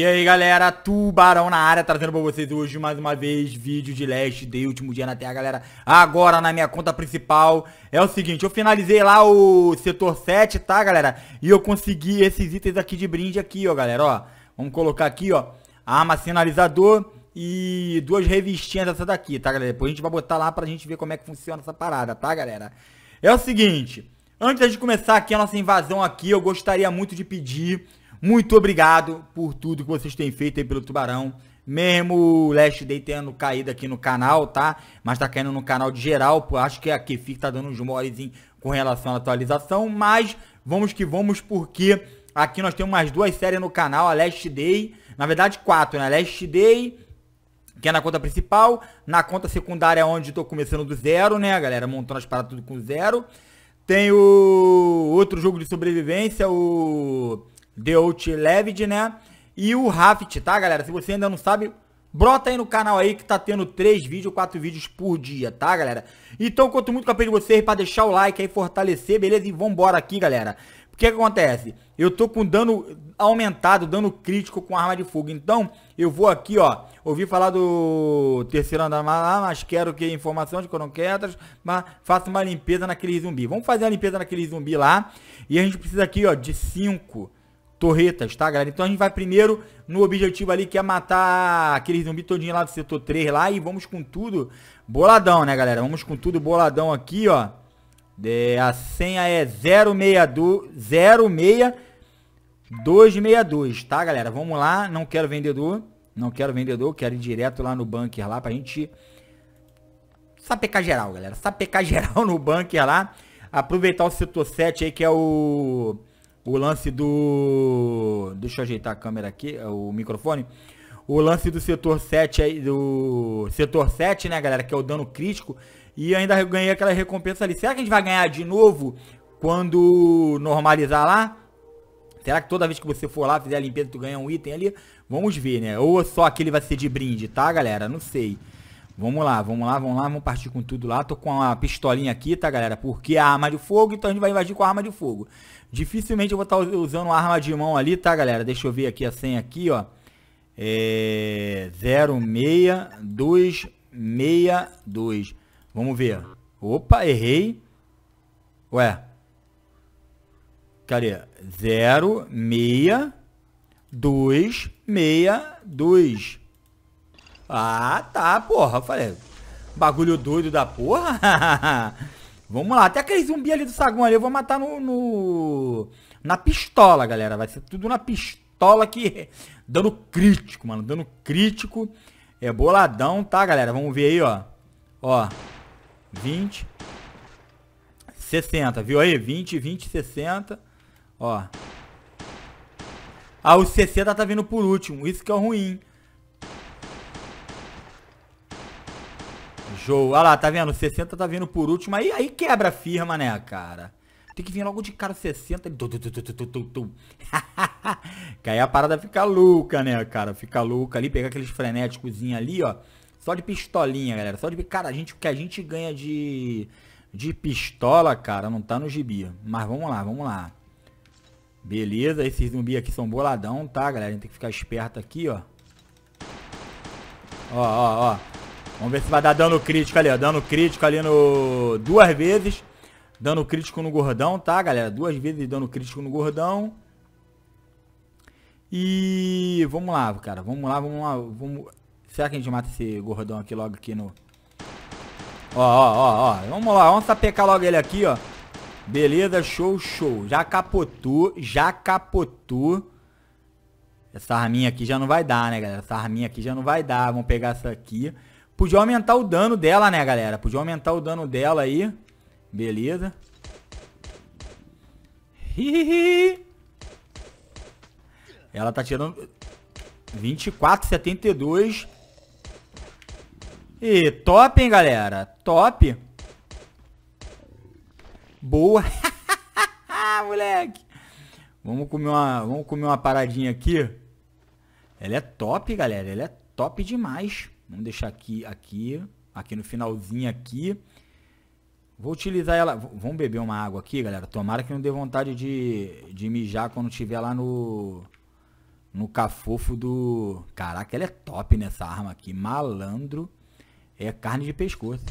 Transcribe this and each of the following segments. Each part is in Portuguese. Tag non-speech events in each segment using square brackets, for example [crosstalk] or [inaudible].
E aí galera, Tubarão na área, trazendo pra vocês hoje mais uma vez vídeo de Last Day, último dia na Terra, galera Agora na minha conta principal é o seguinte, eu finalizei lá o setor 7, tá galera? E eu consegui esses itens aqui de brinde aqui, ó galera, ó Vamos colocar aqui, ó, arma sinalizador e duas revistinhas dessa daqui, tá galera? Depois a gente vai botar lá pra gente ver como é que funciona essa parada, tá galera? É o seguinte, antes de começar aqui a nossa invasão aqui, eu gostaria muito de pedir muito obrigado por tudo que vocês têm feito aí pelo Tubarão. Mesmo o Last Day tendo caído aqui no canal, tá? Mas tá caindo no canal de geral. Acho que a Kefir tá dando uns morezinhos com relação à atualização. Mas vamos que vamos, porque aqui nós temos mais duas séries no canal. A Last Day, na verdade quatro, né? Last Day, que é na conta principal. Na conta secundária, é onde tô começando do zero, né, galera? Montando as paradas tudo com zero. Tem o outro jogo de sobrevivência, o Deut Levit, né? E o Raft, tá, galera? Se você ainda não sabe, brota aí no canal aí que tá tendo 3 vídeos, 4 vídeos por dia, tá, galera? Então, conto muito com a pena de vocês pra deixar o like aí, fortalecer, beleza? E vambora aqui, galera. O é que, acontece? Eu tô com dano aumentado, dano crítico com arma de fogo. Então, eu vou aqui, ó. Ouvi falar do terceiro andar, mas ah, quero que informação de coronquetas, mas faça uma limpeza naquele zumbi. Vamos fazer a limpeza naquele zumbi lá. E a gente precisa aqui, ó, de 5 torretas, tá, galera? Então a gente vai primeiro no objetivo ali que é matar aqueles zumbi todinho lá do setor 3 lá e vamos com tudo boladão, né, galera? Vamos com tudo boladão aqui, ó. É, a senha é 062, 06262, tá, galera? Vamos lá, não quero vendedor, não quero vendedor, quero ir direto lá no bunker lá pra gente sapecar geral, galera. Sapecar [laughs] geral no bunker lá. Aproveitar o setor 7 aí que é o o lance do. Deixa eu ajeitar a câmera aqui, é o microfone. O lance do setor 7 aí, do setor 7, né, galera, que é o dano crítico. E ainda ganhei aquela recompensa ali. Será que a gente vai ganhar de novo quando normalizar lá? Será que toda vez que você for lá, fizer a limpeza, tu ganha um item ali? Vamos ver, né? Ou só aquele vai ser de brinde, tá, galera? Não sei. Vamos lá, vamos lá, vamos lá, vamos partir com tudo lá. Tô com a pistolinha aqui, tá, galera? Porque é a arma de fogo, então a gente vai invadir com a arma de fogo. Dificilmente eu vou estar tá usando arma de mão ali, tá, galera? Deixa eu ver aqui a senha aqui, ó. É... 06262. Vamos ver. Opa, errei. Ué. Cadê? 06262. Ah, tá, porra. Eu falei, bagulho doido da porra. [laughs] Vamos lá, até aquele zumbi ali do saguão ali eu vou matar no, no... Na pistola, galera. Vai ser tudo na pistola que... [laughs] Dano crítico, mano. Dano crítico. É boladão, tá, galera? Vamos ver aí, ó. Ó. 20. 60, viu aí? 20, 20, 60. Ó. Ah, o 60 tá vindo por último. Isso que é ruim. Show. Olha lá, tá vendo? 60 tá vindo por último. Aí, aí quebra a firma, né, cara? Tem que vir logo de cara 60. [laughs] que aí a parada fica louca, né, cara? Fica louca ali, pegar aqueles frenéticos ali, ó. Só de pistolinha, galera. Só de. Cara, a gente, o que a gente ganha de. De pistola, cara, não tá no gibi. Mas vamos lá, vamos lá. Beleza, esses zumbi aqui são boladão, tá, galera? A gente tem que ficar esperto aqui, ó. Ó, ó, ó. Vamos ver se vai dar dano crítico ali, ó. Dano crítico ali no... Duas vezes. Dano crítico no gordão, tá, galera? Duas vezes dano crítico no gordão. E... Vamos lá, cara. Vamos lá, vamos lá. Vamos... Será que a gente mata esse gordão aqui logo aqui no... Ó, ó, ó, ó. Vamos lá. Vamos sapecar logo ele aqui, ó. Beleza, show, show. Já capotou, já capotou. Essa arminha aqui já não vai dar, né, galera? Essa arminha aqui já não vai dar. Vamos pegar essa aqui. Podia aumentar o dano dela, né, galera? Podia aumentar o dano dela aí. Beleza. Hihihi. Ela tá tirando... 24, 72 E top, hein, galera? Top. Boa. [laughs] Moleque. Vamos comer uma, vamos comer uma paradinha aqui. Ela é top, galera. Ela é top demais. Vamos deixar aqui, aqui, aqui no finalzinho aqui. Vou utilizar ela. Vamos beber uma água aqui, galera. Tomara que não dê vontade de, de mijar quando tiver lá no. No cafofo do. Caraca, ela é top nessa arma aqui. Malandro. É carne de pescoço.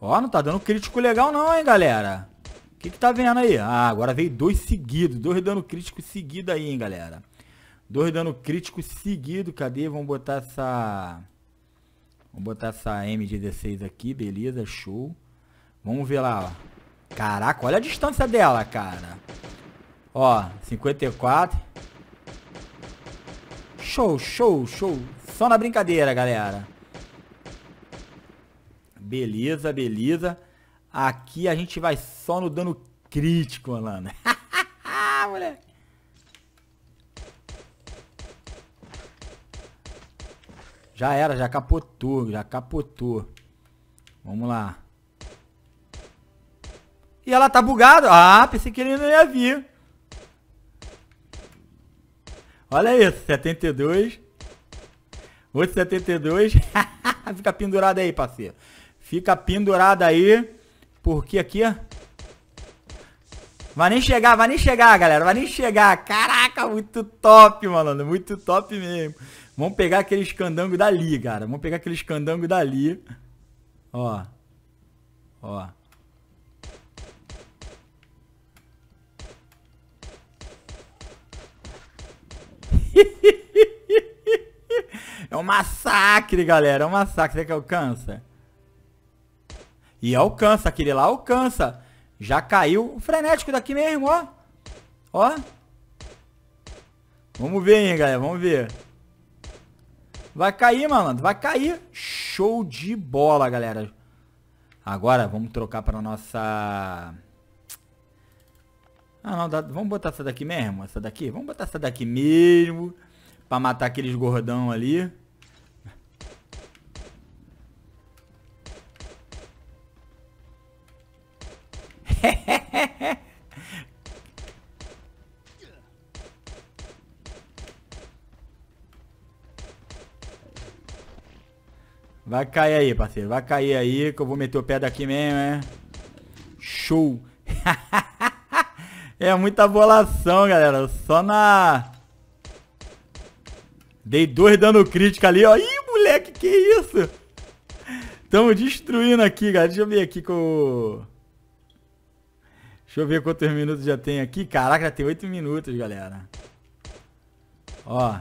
Ó, não tá dando crítico legal não, hein, galera. O que que tá vendo aí? Ah, agora veio dois seguidos. Dois dando crítico seguido aí, hein, galera. Dois dano crítico seguido. Cadê? Vamos botar essa... Vamos botar essa M16 aqui. Beleza, show. Vamos ver lá, ó. Caraca, olha a distância dela, cara. Ó, 54. Show, show, show. Só na brincadeira, galera. Beleza, beleza. Aqui a gente vai só no dano crítico, Alana. [laughs] moleque. Já era, já capotou, já capotou. Vamos lá. E ela tá bugada. Ah, pensei que ele não ia vir. Olha isso, 72. Outro 72. Fica pendurado aí, parceiro. Fica pendurado aí. Porque aqui... Vai nem chegar, vai nem chegar, galera. Vai nem chegar. Caraca, muito top, malandro. Muito top mesmo. Vamos pegar aquele escandango dali, cara. Vamos pegar aquele escandango dali. Ó. Ó. [laughs] É um massacre, galera. É um massacre. Será que alcança? E alcança. Aquele lá alcança. Já caiu o frenético daqui mesmo, ó. Ó. Vamos ver, hein, galera. Vamos ver. Vai cair, malandro. Vai cair. Show de bola, galera. Agora vamos trocar para nossa... Ah, não. Dá... Vamos botar essa daqui mesmo? Essa daqui? Vamos botar essa daqui mesmo. Para matar aqueles gordão ali. Vai cair aí, parceiro. Vai cair aí que eu vou meter o pé daqui mesmo, é. Show. [laughs] é muita bolação, galera. Só na... Dei dois dano crítico ali, ó. Ih, moleque, que isso? Tamo destruindo aqui, galera. Deixa eu ver aqui com... Deixa eu ver quantos minutos já tem aqui. Caraca, já tem oito minutos, galera. Ó.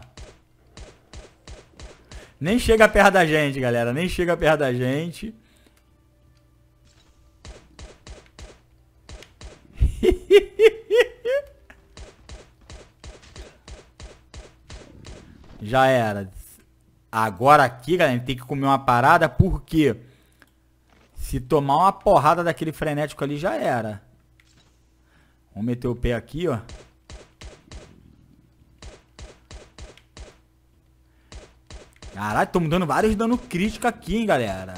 Nem chega perto da gente, galera. Nem chega perto da gente. [laughs] Já era. Agora aqui, galera, a gente tem que comer uma parada, porque se tomar uma porrada daquele frenético ali, já era. Vamos meter o pé aqui, ó. Caralho, tô dando vários dano crítico aqui, hein, galera.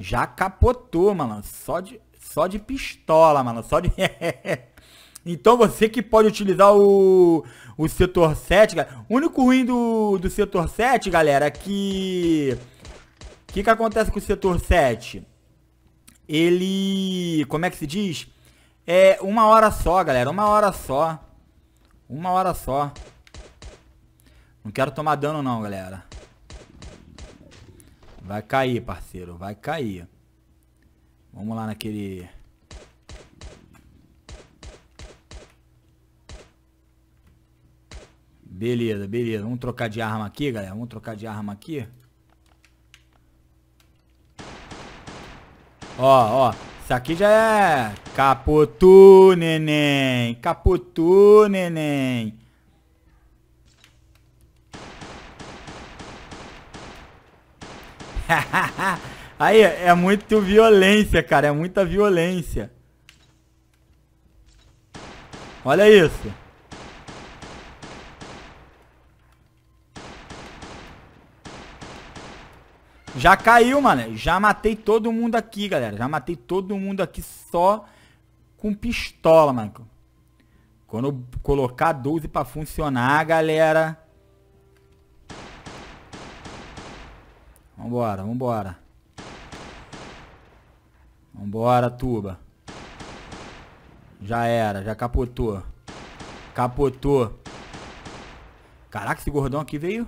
Já capotou, mano. Só de, só de pistola, mano. Só de... [laughs] então você que pode utilizar o, o setor 7, galera. O único ruim do, do setor 7, galera, é que... O que que acontece com o setor 7? Ele... Como é que se diz? É uma hora só, galera. Uma hora só. Uma hora só. Não quero tomar dano não, galera. Vai cair, parceiro. Vai cair. Vamos lá naquele... Beleza, beleza. Vamos trocar de arma aqui, galera. Vamos trocar de arma aqui. Ó, ó. Isso aqui já é... Capotu, neném. Capotu, neném. [laughs] Aí, é muito violência, cara. É muita violência. Olha isso. Já caiu, mano. Já matei todo mundo aqui, galera. Já matei todo mundo aqui só com pistola, mano. Quando colocar 12 pra funcionar, galera... Vambora, vambora. Vambora, tuba. Já era, já capotou. Capotou. Caraca, esse gordão aqui veio.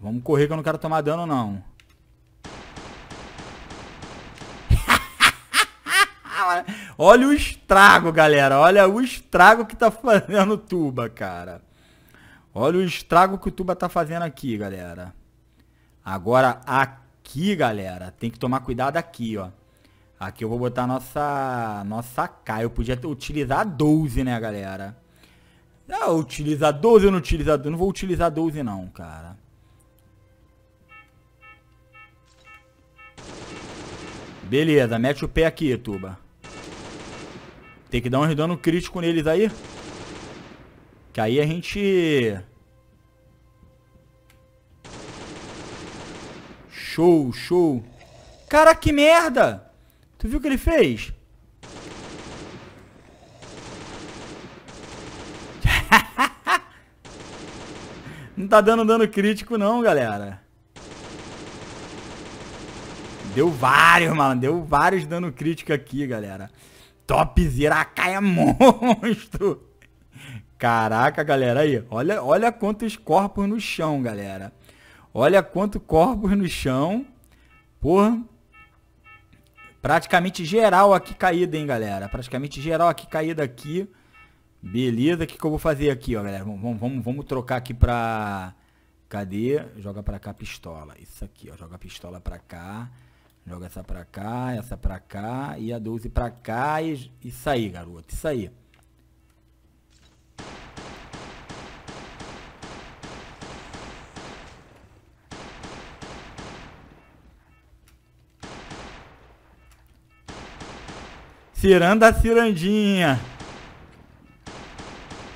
Vamos correr que eu não quero tomar dano, não. [laughs] Olha o estrago, galera. Olha o estrago que tá fazendo o Tuba, cara. Olha o estrago que o Tuba tá fazendo aqui, galera. Agora aqui, galera, tem que tomar cuidado aqui, ó. Aqui eu vou botar a nossa, nossa K. Eu podia utilizar 12, né, galera? Ah, utilizar 12 ou não utilizar 12? Não vou utilizar 12 não, cara. Beleza, mete o pé aqui, Tuba. Tem que dar um dano crítico neles aí. Que aí a gente... Show, show. Cara, que merda! Tu viu o que ele fez? [laughs] não tá dando dano crítico não, galera. Deu vários, mano. Deu vários dano crítico aqui, galera. Topzera, caia é [laughs] monstro. Caraca, galera, aí. Olha, olha quantos corpos no chão, galera. Olha quanto corpos no chão. Porra. Praticamente geral aqui caída, hein, galera. Praticamente geral aqui caída aqui. Beleza, o que, que eu vou fazer aqui, ó, galera? Vamos, vamos, vamos trocar aqui pra... Cadê? Joga pra cá a pistola. Isso aqui, ó. Joga a pistola pra cá. Joga essa pra cá, essa pra cá. E a 12 pra cá. E... Isso aí, garoto. Isso aí. Ciranda, cirandinha.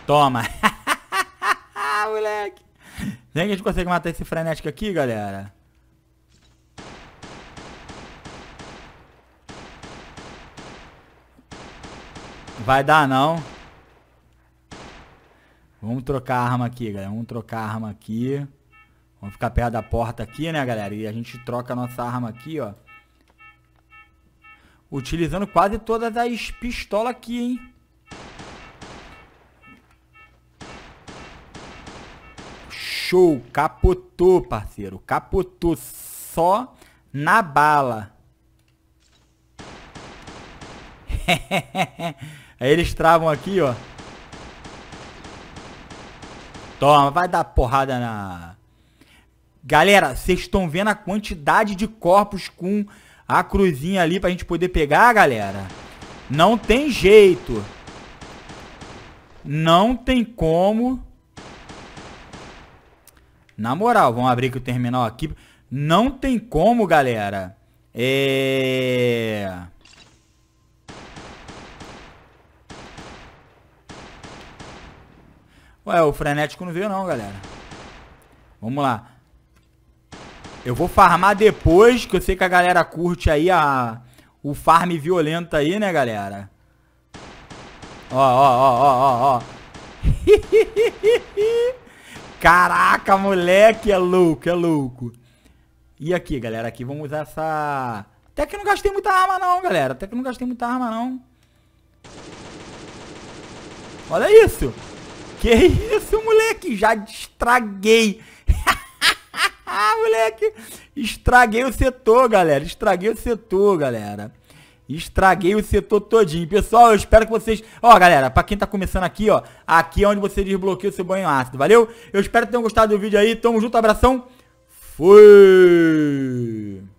Toma. [laughs] Moleque. Será que a gente consegue matar esse frenético aqui, galera? Vai dar não. Vamos trocar a arma aqui, galera. Vamos trocar a arma aqui. Vamos ficar perto da porta aqui, né, galera? E a gente troca a nossa arma aqui, ó. Utilizando quase todas as pistolas aqui, hein? Show! Capotou, parceiro. Capotou só na bala. [laughs] Aí eles travam aqui, ó. Toma, vai dar porrada na... Galera, vocês estão vendo a quantidade de corpos com a cruzinha ali pra gente poder pegar, galera, não tem jeito. Não tem como. Na moral, vamos abrir aqui o terminal aqui. Não tem como, galera. É... Ué, o frenético não veio não, galera. Vamos lá. Eu vou farmar depois, que eu sei que a galera curte aí a, o farm violento aí, né, galera? Ó, ó, ó, ó, ó, ó. [laughs] Caraca, moleque, é louco, é louco. E aqui, galera, aqui vamos usar essa... Até que não gastei muita arma não, galera. Até que não gastei muita arma não. Olha isso. Que isso, moleque. Já estraguei. Ah, moleque! Estraguei o setor, galera. Estraguei o setor, galera. Estraguei o setor todinho. Pessoal, eu espero que vocês... Ó, galera, pra quem tá começando aqui, ó. Aqui é onde você desbloqueia o seu banho ácido, valeu? Eu espero que tenham gostado do vídeo aí. Tamo junto, abração. Fui!